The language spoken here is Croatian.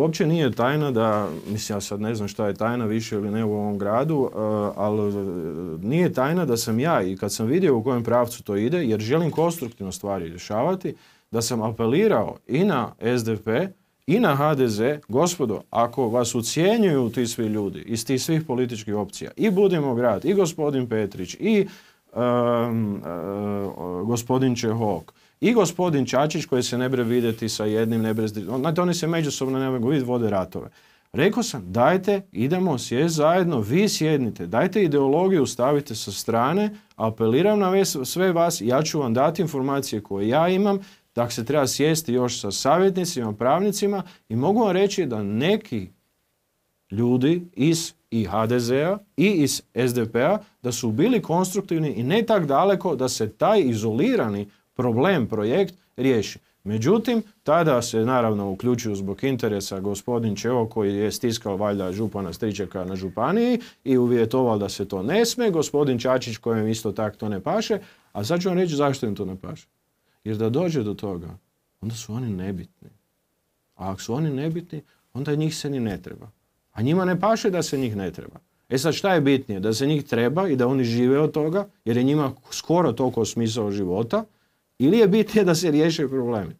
uopće nije tajna da, mislim ja sad ne znam šta je tajna više ili ne u ovom gradu, e, ali e, nije tajna da sam ja i kad sam vidio u kojem pravcu to ide, jer želim konstruktivno stvari rješavati, da sam apelirao i na SDP i na HDZ, gospodo, ako vas ucijenjuju ti svi ljudi iz tih svih političkih opcija, i Budimo grad, i gospodin Petrić, i e, gospodin Čehok, i gospodin Čačić koji se ne bre vidjeti sa jednim, ne bre Znate, oni se međusobno ne mogu vidjeti, vode ratove. Rekao sam, dajte, idemo sjest zajedno, vi sjednite, dajte ideologiju, stavite sa strane, apeliram na sve vas, ja ću vam dati informacije koje ja imam, da se treba sjesti još sa savjetnicima, pravnicima i mogu vam reći da neki ljudi iz i HDZ-a i iz SDP-a da su bili konstruktivni i ne tak daleko da se taj izolirani problem, projekt riješi. Međutim, tada se naravno uključuju zbog interesa gospodin Čevo koji je stiskao valjda župana Stričeka na županiji i uvjetoval da se to ne sme, gospodin Čačić kojem isto tako to ne paše, a sad ću vam reći zašto im to ne paše. Jer da dođe do toga, onda su oni nebitni. A ako su oni nebitni, onda njih se ni ne treba. A njima ne paše da se njih ne treba. E sad šta je bitnije? Da se njih treba i da oni žive od toga, jer je njima skoro toliko smisao života, ili je bit je da se riješe problemi.